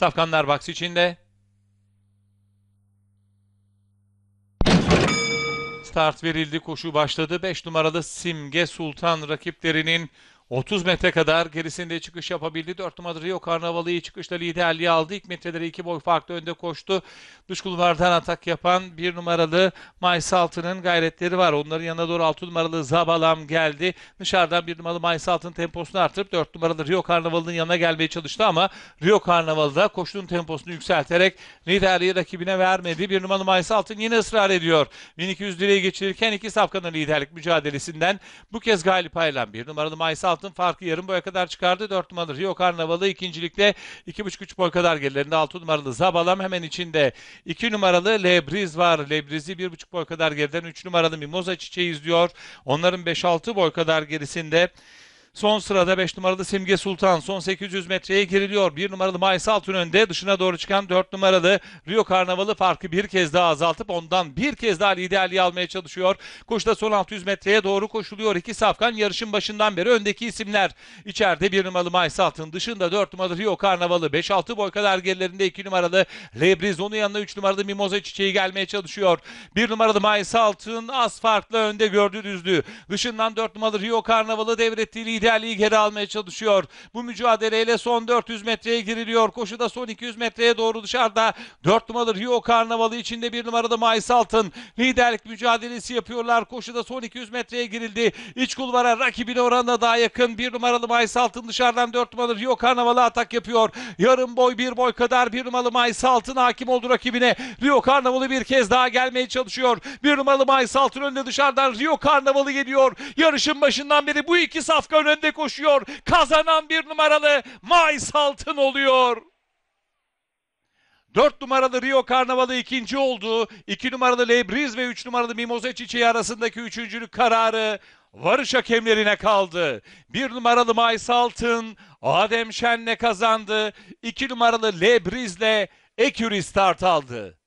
Safkanlar box içinde. Start verildi, koşu başladı. 5 numaralı Simge Sultan rakiplerinin 30 metre kadar gerisinde çıkış yapabildi. 4 numaralı Rio Karnavalı iyi çıkışla liderliği aldı. İlk metreleri 2 boy farklı önde koştu. Dış kulvardan atak yapan 1 numaralı Maysaltı'nın gayretleri var. Onların yanına doğru 6 numaralı Zabalam geldi. Dışarıdan 1 numaralı Maysaltı'nın temposunu artırıp 4 numaralı Rio Karnavalı'nın yanına gelmeye çalıştı ama Rio Karnavalı da koştuğun temposunu yükselterek liderliği rakibine vermedi. 1 numaralı Maysaltın yine ısrar ediyor. 1200 liraya geçirirken iki safkanın liderlik mücadelesinden bu kez galip ayrılan 1 numaralı Maysaltın Altın farkı yarım boya kadar çıkardı. 4 numaralı Rio Karnavalı ikincilikte 2,5-3 boy kadar gerilerinde 6 numaralı Zabalam hemen içinde. 2 numaralı Lebriz var. Lebriz'i 1,5 boy kadar geriden 3 numaralı Mimoza Çiçeği izliyor. Onların 5-6 boy kadar gerisinde. Son sırada 5 numaralı Simge Sultan son 800 metreye giriliyor. 1 numaralı Mayıs Altun önde dışına doğru çıkan 4 numaralı Rio Karnavalı farkı bir kez daha azaltıp ondan bir kez daha liderliği almaya çalışıyor. Koşuda son 600 metreye doğru koşuluyor. İki safkan yarışın başından beri öndeki isimler. İçeride 1 numaralı Mayıs Altın dışında 4 numaralı Rio Karnavalı 5-6 boy kadar gerilerinde 2 numaralı Lebriz onun yanına 3 numaralı Mimoza Çiçeği gelmeye çalışıyor. 1 numaralı Mayıs Altın az farklı önde gördü düzlüğü. Dışından 4 numaralı Rio Karnavalı devrettiği liderliği geri almaya çalışıyor. Bu mücadeleyle son 400 metreye giriliyor. Koşuda son 200 metreye doğru dışarıda 4 numaralı Rio Karnavalı içinde 1 numaralı Mayıs Altın liderlik mücadelesi yapıyorlar. Koşuda son 200 metreye girildi. İç kulvara rakibine oranına daha yakın 1 numaralı Mayıs Altın dışarıdan 4 numaralı Rio Karnavalı atak yapıyor. Yarım boy bir boy kadar 1 numaralı Mayıs Altın hakim oldu rakibine. Rio Karnavalı bir kez daha gelmeye çalışıyor. 1 numaralı Mayıs Altın önünde dışarıdan Rio Karnavalı geliyor. Yarışın başından beri bu iki safka önde koşuyor. Kazanan bir numaralı Mays Altın oluyor. Dört numaralı Rio Karnavalı ikinci oldu. 2 İki numaralı Lebriz ve üç numaralı Mimoza Çiçeği arasındaki üçüncülük kararı varış hakemlerine kaldı. Bir numaralı Mays Altın Adem Şen'le kazandı. İki numaralı Lebriz'le Eküri start aldı.